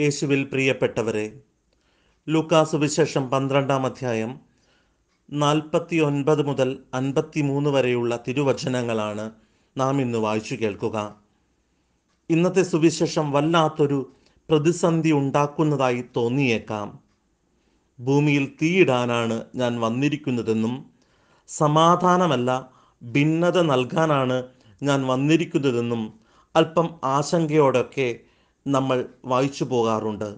യേശുവിൽ പ്രിയപ്പെട്ടവരെ ലൂക്കാസ് വിശേഷം പന്ത്രണ്ടാം അധ്യായം നാൽപ്പത്തി ഒൻപത് മുതൽ അൻപത്തി മൂന്ന് വരെയുള്ള തിരുവചനങ്ങളാണ് നാം ഇന്ന് വായിച്ചു കേൾക്കുക ഇന്നത്തെ സുവിശേഷം വല്ലാത്തൊരു പ്രതിസന്ധി ഉണ്ടാക്കുന്നതായി തോന്നിയേക്കാം ഭൂമിയിൽ തീയിടാനാണ് ഞാൻ വന്നിരിക്കുന്നതെന്നും സമാധാനമല്ല ഭിന്നത നൽകാനാണ് ഞാൻ വന്നിരിക്കുന്നതെന്നും അല്പം ആശങ്കയോടൊക്കെ നമ്മൾ വായിച്ചു പോകാറുണ്ട്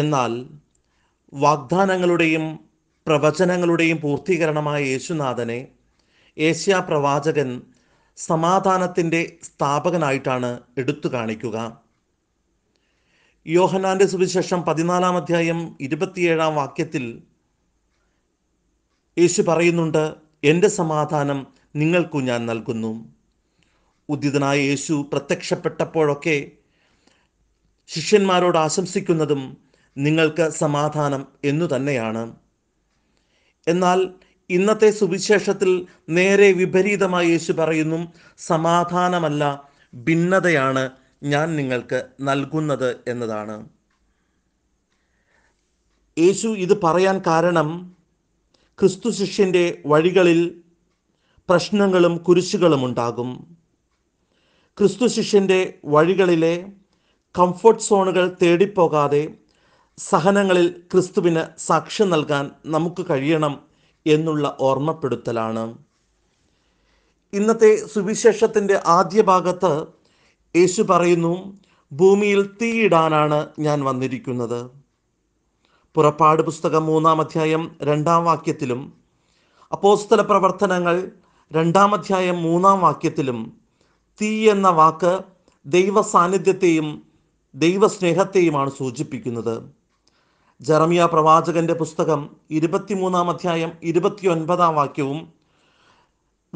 എന്നാൽ വാഗ്ദാനങ്ങളുടെയും പ്രവചനങ്ങളുടെയും പൂർത്തീകരണമായ യേശുനാഥനെ ഏഷ്യ പ്രവാചകൻ സമാധാനത്തിൻ്റെ സ്ഥാപകനായിട്ടാണ് എടുത്തു കാണിക്കുക യോഹനാൻ്റെ സുവിശേഷം പതിനാലാം അധ്യായം ഇരുപത്തിയേഴാം വാക്യത്തിൽ യേശു പറയുന്നുണ്ട് എൻ്റെ സമാധാനം നിങ്ങൾക്കു ഞാൻ നൽകുന്നു ഉദിതനായ യേശു പ്രത്യക്ഷപ്പെട്ടപ്പോഴൊക്കെ ശിഷ്യന്മാരോട് ആശംസിക്കുന്നതും നിങ്ങൾക്ക് സമാധാനം എന്നു തന്നെയാണ് എന്നാൽ ഇന്നത്തെ സുവിശേഷത്തിൽ നേരെ വിപരീതമായി യേശു പറയുന്നു സമാധാനമല്ല ഭിന്നതയാണ് ഞാൻ നിങ്ങൾക്ക് നൽകുന്നത് എന്നതാണ് യേശു ഇത് പറയാൻ കാരണം ക്രിസ്തു ശിഷ്യൻ്റെ വഴികളിൽ പ്രശ്നങ്ങളും കുരിശുകളും ഉണ്ടാകും ക്രിസ്തു ശിഷ്യൻ്റെ വഴികളിലെ കംഫർട്ട് സോണുകൾ തേടിപ്പോകാതെ സഹനങ്ങളിൽ ക്രിസ്തുവിന് സാക്ഷ്യം നൽകാൻ നമുക്ക് കഴിയണം എന്നുള്ള ഓർമ്മപ്പെടുത്തലാണ് ഇന്നത്തെ സുവിശേഷത്തിൻ്റെ ആദ്യ ഭാഗത്ത് യേശു പറയുന്നു ഭൂമിയിൽ തീയിടാനാണ് ഞാൻ വന്നിരിക്കുന്നത് പുറപ്പാട് പുസ്തകം മൂന്നാം അധ്യായം രണ്ടാം വാക്യത്തിലും അപ്പോസ്തല പ്രവർത്തനങ്ങൾ രണ്ടാം അധ്യായം മൂന്നാം വാക്യത്തിലും തീ എന്ന വാക്ക് ദൈവ സാന്നിധ്യത്തെയും ദൈവസ്നേഹത്തെയുമാണ് സൂചിപ്പിക്കുന്നത് ജറമിയ പ്രവാചകന്റെ പുസ്തകം ഇരുപത്തിമൂന്നാം അധ്യായം ഇരുപത്തിയൊൻപതാം വാക്യവും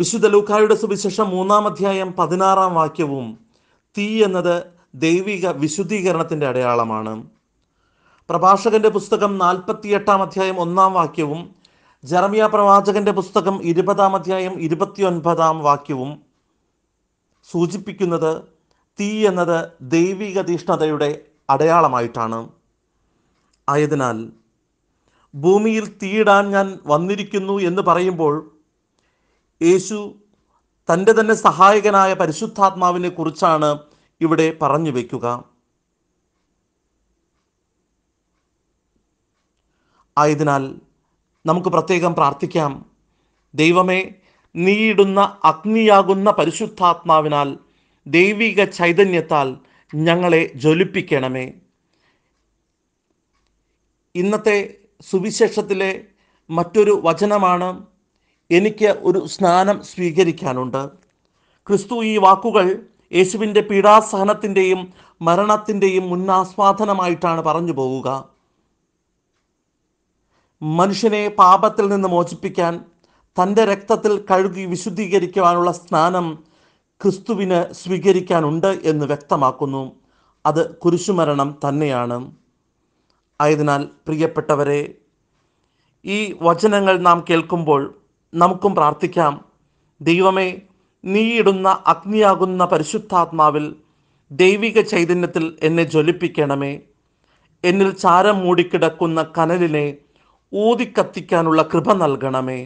വിശുദ്ധ ലൂക്കായുടെ സുവിശേഷം മൂന്നാം അധ്യായം പതിനാറാം വാക്യവും തീ എന്നത് ദൈവിക വിശുദ്ധീകരണത്തിൻ്റെ അടയാളമാണ് പ്രഭാഷകന്റെ പുസ്തകം നാൽപ്പത്തിയെട്ടാം അധ്യായം ഒന്നാം വാക്യവും ജറമിയ പ്രവാചകന്റെ പുസ്തകം ഇരുപതാം അധ്യായം ഇരുപത്തിയൊൻപതാം വാക്യവും സൂചിപ്പിക്കുന്നത് തീ എന്നത് ദൈവിക തീഷ്ണതയുടെ അടയാളമായിട്ടാണ് ആയതിനാൽ ഭൂമിയിൽ തീയിടാൻ ഞാൻ വന്നിരിക്കുന്നു എന്ന് പറയുമ്പോൾ യേശു തൻ്റെ തന്നെ സഹായകനായ പരിശുദ്ധാത്മാവിനെ കുറിച്ചാണ് ഇവിടെ പറഞ്ഞു വയ്ക്കുക ആയതിനാൽ നമുക്ക് പ്രത്യേകം പ്രാർത്ഥിക്കാം ദൈവമേ നീയിടുന്ന അഗ്നിയാകുന്ന പരിശുദ്ധാത്മാവിനാൽ ദൈവിക ചൈതന്യത്താൽ ഞങ്ങളെ ജ്വലിപ്പിക്കണമേ ഇന്നത്തെ സുവിശേഷത്തിലെ മറ്റൊരു വചനമാണ് എനിക്ക് ഒരു സ്നാനം സ്വീകരിക്കാനുണ്ട് ക്രിസ്തു ഈ വാക്കുകൾ യേശുവിൻ്റെ പീഡാസഹനത്തിൻ്റെയും മരണത്തിൻ്റെയും മുന്നാസ്വാദനമായിട്ടാണ് പറഞ്ഞു പോവുക മനുഷ്യനെ പാപത്തിൽ നിന്ന് മോചിപ്പിക്കാൻ തൻ്റെ രക്തത്തിൽ കഴുകി വിശുദ്ധീകരിക്കുവാനുള്ള സ്നാനം ക്രിസ്തുവിന് സ്വീകരിക്കാനുണ്ട് എന്ന് വ്യക്തമാക്കുന്നു അത് കുരിശുമരണം തന്നെയാണ് ആയതിനാൽ പ്രിയപ്പെട്ടവരെ ഈ വചനങ്ങൾ നാം കേൾക്കുമ്പോൾ നമുക്കും പ്രാർത്ഥിക്കാം ദൈവമേ നീയിടുന്ന അഗ്നിയാകുന്ന പരിശുദ്ധാത്മാവിൽ ദൈവിക ചൈതന്യത്തിൽ എന്നെ ജ്വലിപ്പിക്കണമേ എന്നിൽ ചാരം മൂടിക്കിടക്കുന്ന കനലിനെ ഊതിക്കത്തിക്കാനുള്ള കൃപ നൽകണമേ